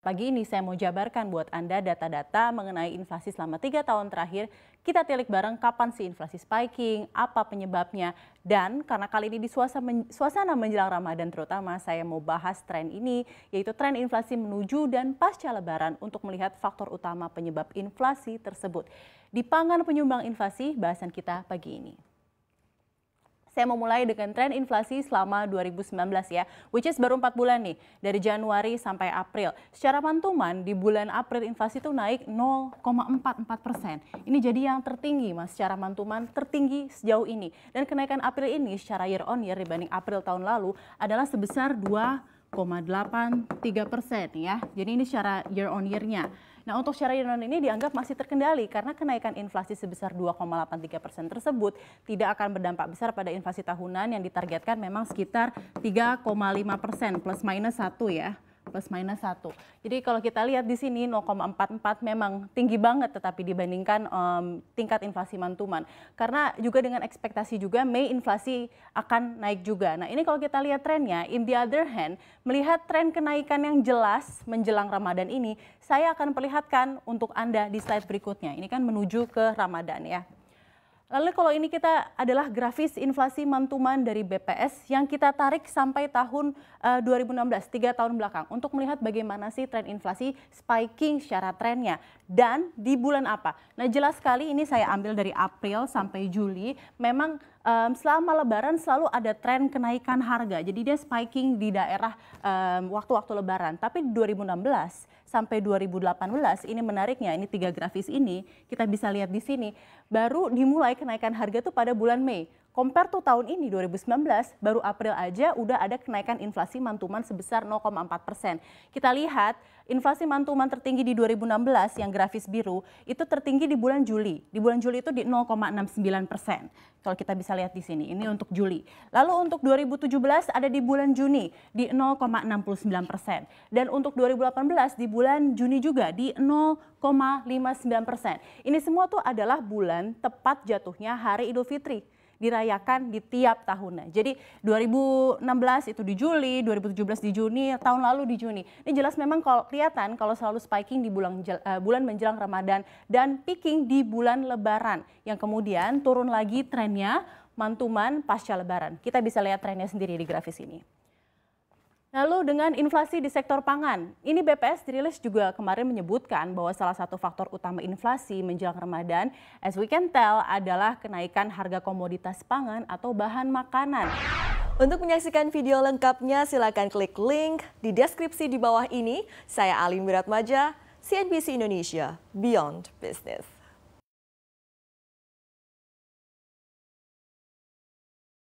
Pagi ini saya mau jabarkan buat Anda data-data mengenai inflasi selama tiga tahun terakhir. Kita telik bareng kapan sih inflasi spiking, apa penyebabnya. Dan karena kali ini di suasana menjelang Ramadan terutama, saya mau bahas tren ini, yaitu tren inflasi menuju dan pasca lebaran untuk melihat faktor utama penyebab inflasi tersebut. Di pangan penyumbang inflasi, bahasan kita pagi ini saya mau mulai dengan tren inflasi selama 2019 ya, which is baru 4 bulan nih, dari Januari sampai April. Secara mantuman di bulan April inflasi itu naik 0,44 persen. Ini jadi yang tertinggi mas, secara mantuman tertinggi sejauh ini. Dan kenaikan April ini secara year on year dibanding April tahun lalu adalah sebesar 2,83 persen ya. Jadi ini secara year on year-nya. Nah, untuk secara Yunan ini dianggap masih terkendali karena kenaikan inflasi sebesar 2,83 persen tersebut tidak akan berdampak besar pada inflasi tahunan yang ditargetkan memang sekitar 3,5 persen plus minus 1 ya plus minus 1. Jadi kalau kita lihat di sini 0,44 memang tinggi banget tetapi dibandingkan um, tingkat inflasi mantuman. Karena juga dengan ekspektasi juga Mei inflasi akan naik juga. Nah ini kalau kita lihat trennya, in the other hand, melihat tren kenaikan yang jelas menjelang Ramadan ini, saya akan perlihatkan untuk Anda di slide berikutnya. Ini kan menuju ke Ramadan ya. Lalu kalau ini kita adalah grafis inflasi mantuman dari BPS yang kita tarik sampai tahun uh, eh, 2016, tiga tahun belakang untuk melihat bagaimana sih tren inflasi spiking secara trennya dan di bulan apa. Nah jelas sekali ini saya ambil dari April sampai Juli memang um, selama Lebaran selalu ada tren kenaikan harga. Jadi dia spiking di daerah waktu waktu-waktu Lebaran. Tapi 2016 sampai 2018 ini menariknya, ini tiga grafis ini kita bisa lihat di sini baru dimulai kenaikan harga tuh pada bulan Mei. Compare to tahun ini 2019 baru April aja udah ada kenaikan inflasi mantuman sebesar 0,4 persen. Kita lihat inflasi mantuman tertinggi di 2016 yang grafis biru itu tertinggi di bulan Juli. Di bulan Juli itu di 0,69 persen. Kalau kita bisa lihat di sini, ini untuk Juli. Lalu untuk 2017 ada di bulan Juni di 0,69 persen. Dan untuk 2018 di bulan Juni juga di 0,59 persen. Ini semua tuh adalah bulan tepat jatuhnya hari Idul Fitri dirayakan di tiap tahunnya. Jadi 2016 itu di Juli, 2017 di Juni, tahun lalu di Juni. Ini jelas memang kalau kelihatan kalau selalu spiking di bulan eh, bulan menjelang Ramadan dan peaking di bulan Lebaran yang kemudian turun lagi trennya mantuman pasca lebaran. Kita bisa lihat trennya sendiri di grafis ini. Lalu dengan inflasi di sektor pangan, ini BPS dirilis juga kemarin menyebutkan bahwa salah satu faktor utama inflasi menjelang Ramadan, as we can tell, adalah kenaikan harga komoditas pangan atau bahan makanan. Untuk menyaksikan video lengkapnya, silakan klik link di deskripsi di bawah ini. Saya Alin Wiratmaja, CNBC Indonesia, Beyond Business.